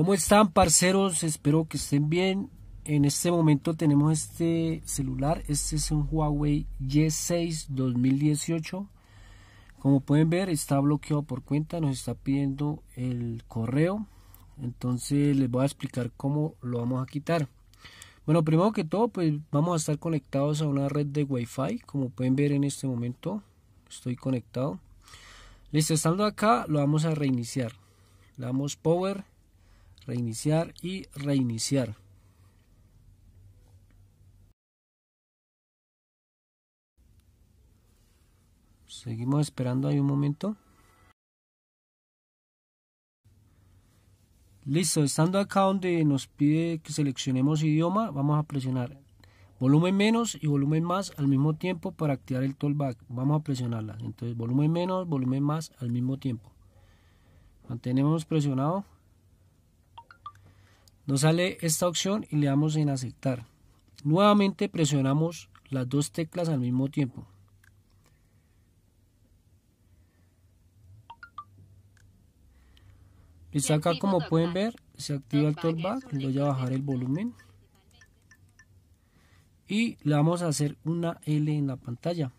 ¿Cómo están, parceros? Espero que estén bien. En este momento tenemos este celular. Este es un Huawei Y6 2018. Como pueden ver, está bloqueado por cuenta. Nos está pidiendo el correo. Entonces les voy a explicar cómo lo vamos a quitar. Bueno, primero que todo, pues vamos a estar conectados a una red de Wi-Fi. Como pueden ver en este momento, estoy conectado. Listo, estando acá, lo vamos a reiniciar. Le damos Power Reiniciar y reiniciar. Seguimos esperando ahí un momento. Listo, estando acá donde nos pide que seleccionemos idioma, vamos a presionar volumen menos y volumen más al mismo tiempo para activar el toolback. Vamos a presionarla. Entonces, volumen menos, volumen más al mismo tiempo. Mantenemos presionado nos sale esta opción y le damos en aceptar. Nuevamente presionamos las dos teclas al mismo tiempo. Listo, acá como pueden ver se activa el talkback, le voy a bajar el volumen y le vamos a hacer una L en la pantalla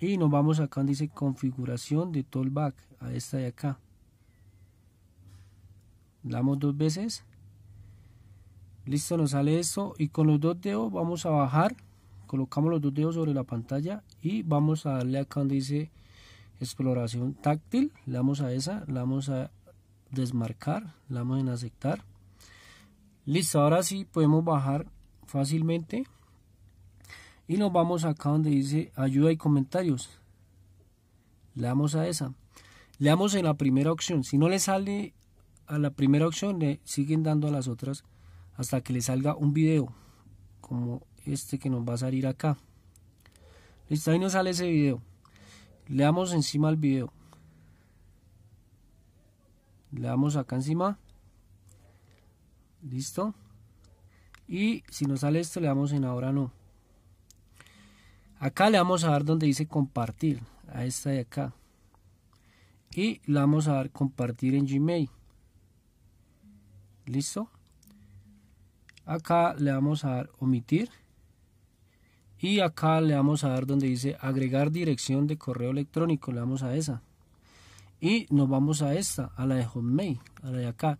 y nos vamos acá donde dice configuración de talkback a esta de acá. damos dos veces listo nos sale esto y con los dos dedos vamos a bajar colocamos los dos dedos sobre la pantalla y vamos a darle acá donde dice exploración táctil le damos a esa la vamos a desmarcar le damos en aceptar listo ahora sí podemos bajar fácilmente y nos vamos acá donde dice ayuda y comentarios le damos a esa le damos en la primera opción si no le sale a la primera opción le siguen dando a las otras hasta que le salga un video como este que nos va a salir acá listo ahí nos sale ese video le damos encima al video le damos acá encima listo y si nos sale esto le damos en ahora no acá le vamos a dar donde dice compartir a esta de acá y le vamos a dar compartir en gmail listo Acá le vamos a dar omitir. Y acá le vamos a dar donde dice agregar dirección de correo electrónico. Le vamos a esa. Y nos vamos a esta, a la de Hotmail, a la de acá.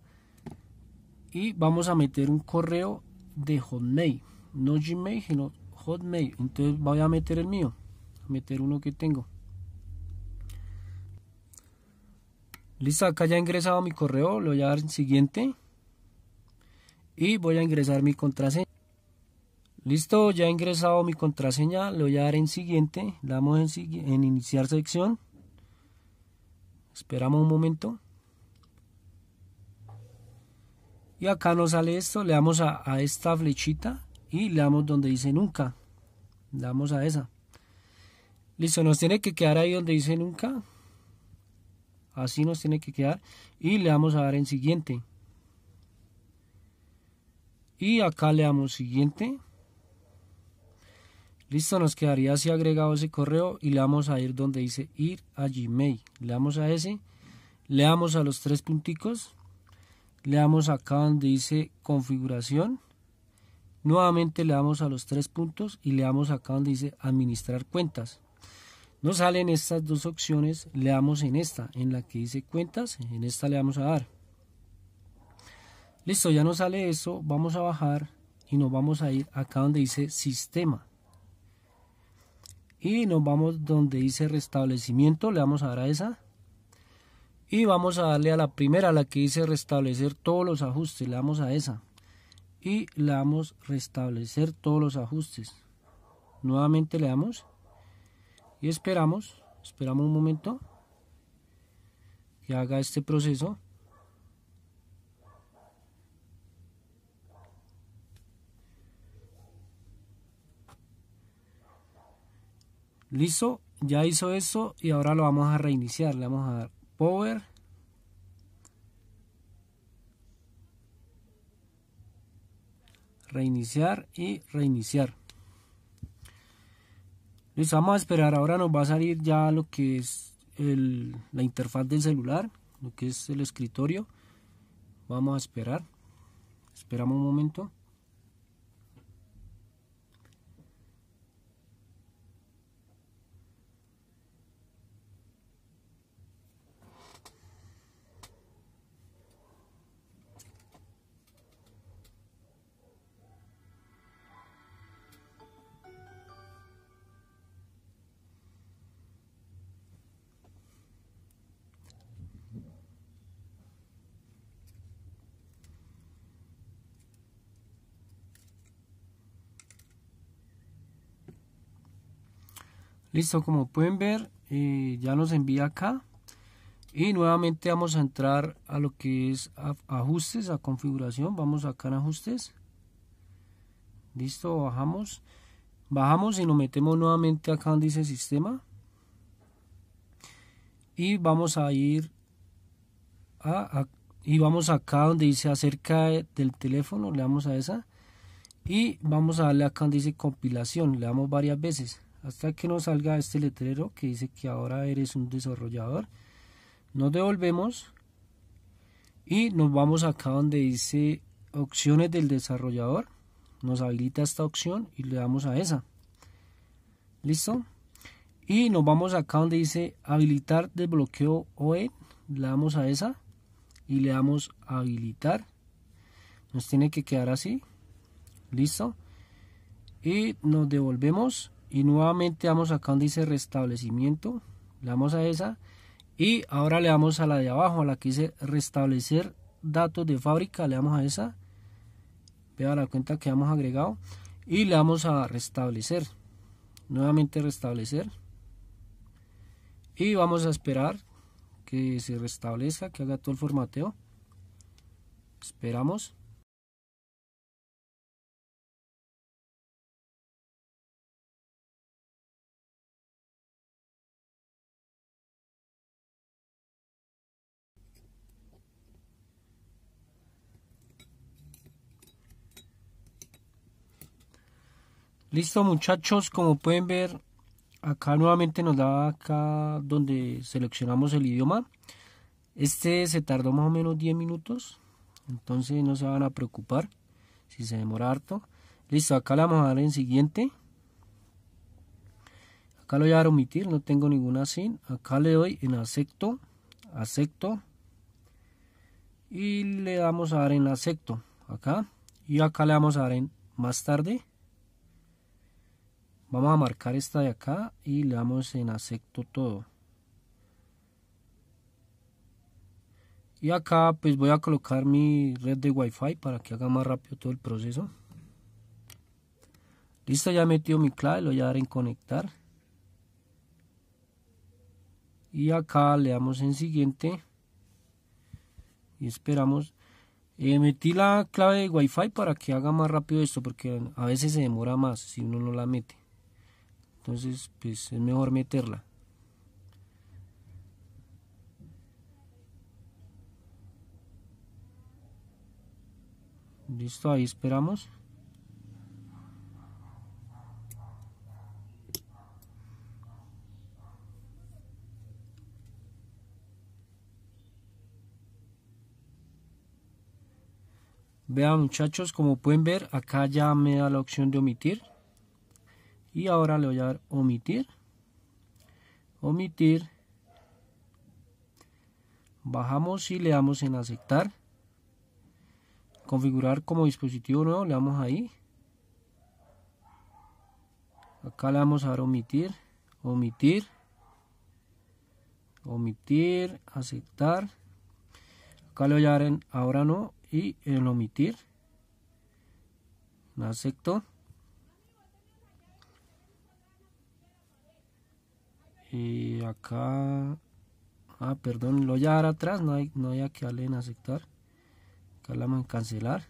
Y vamos a meter un correo de Hotmail. No Gmail, sino Hotmail. Entonces voy a meter el mío. meter uno que tengo. Listo, acá ya he ingresado mi correo. Le voy a dar siguiente y voy a ingresar mi contraseña. Listo, ya he ingresado mi contraseña, le voy a dar en siguiente, le damos en, iniciar sección. Esperamos un momento. Y acá nos sale esto, le damos a, esta flechita y le damos donde dice nunca. Le damos a esa. Listo, nos tiene que quedar ahí donde dice nunca. Así nos tiene que quedar. Y le vamos a dar en siguiente y acá le damos siguiente listo nos quedaría así agregado ese correo y le vamos a ir donde dice ir a gmail le damos a ese le damos a los tres punticos le damos acá donde dice configuración nuevamente le damos a los tres puntos y le damos acá donde dice administrar cuentas nos salen estas dos opciones le damos en esta en la que dice cuentas en esta le vamos a dar Listo, ya nos sale eso, vamos a bajar y nos vamos a ir acá donde dice sistema. Y nos vamos donde dice restablecimiento, le vamos a dar a esa. Y vamos a darle a la primera, la que dice restablecer todos los ajustes, le damos a esa. Y le damos restablecer todos los ajustes. Nuevamente le damos y esperamos, esperamos un momento que haga este proceso. Listo, ya hizo eso y ahora lo vamos a reiniciar. Le vamos a dar power. Reiniciar y reiniciar. Listo, vamos a esperar. Ahora nos va a salir ya lo que es la interfaz del celular, lo que es el escritorio. Vamos a esperar. Esperamos un momento. Listo, como pueden ver, eh, ya nos envía acá. Y nuevamente vamos a entrar a lo que es ajustes, a configuración. Vamos acá en ajustes. Listo, bajamos. Bajamos y nos metemos nuevamente acá donde dice sistema. Y vamos a ir y vamos acá donde dice acerca del teléfono, le damos a esa y vamos a darle acá donde dice compilación, le damos varias veces hasta que nos salga este letrero que dice que ahora eres un desarrollador. Nos devolvemos y nos vamos acá donde dice opciones del desarrollador. Nos habilita esta opción y le damos a esa. ¿Listo? Y nos vamos acá donde dice habilitar desbloqueo OE. Le damos a esa y le damos habilitar. Nos tiene que quedar así. ¿Listo? Y nos devolvemos y nuevamente vamos acá donde dice restablecimiento le damos a esa y ahora le damos a la de abajo a la que dice restablecer datos de fábrica le damos a esa vea la cuenta que hemos agregado y le damos a restablecer nuevamente restablecer y vamos a esperar que se restablezca que haga todo el formateo esperamos Listo muchachos, como pueden ver, acá nuevamente nos da acá donde seleccionamos el idioma. Este se tardó más o menos 10 minutos, entonces no se van a preocupar si se demora harto. Listo, acá le vamos a dar en siguiente. Acá lo voy a dar omitir, no tengo ninguna sin. Acá le doy en acepto, acepto. Y le damos a dar en acepto, acá. Y acá le vamos a dar en más tarde vamos a marcar esta de acá y le damos en acepto todo y acá pues voy a colocar mi red de wifi para que haga más rápido todo el proceso listo ya he metido mi clave lo voy a dar en conectar y acá le damos en siguiente y esperamos eh, metí la clave de wifi para que haga más rápido esto porque a veces se demora más si uno no la mete entonces, pues, es mejor meterla. Listo, ahí esperamos. Vean muchachos, como pueden ver, acá ya me da la opción de omitir y ahora le voy a dar omitir omitir bajamos y le damos en aceptar configurar como dispositivo nuevo le damos ahí acá le vamos a dar omitir omitir omitir aceptar acá le voy a dar en ahora no y en omitir acepto Y acá... Ah, perdón, lo ya atrás, no hay, no hay a que darle en aceptar. Acá cancelar.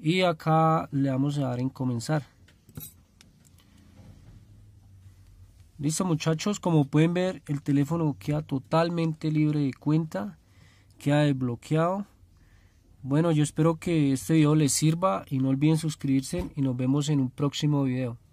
Y acá le vamos a dar en comenzar. Listo muchachos, como pueden ver el teléfono queda totalmente libre de cuenta, queda desbloqueado. Bueno, yo espero que este video les sirva y no olviden suscribirse y nos vemos en un próximo video.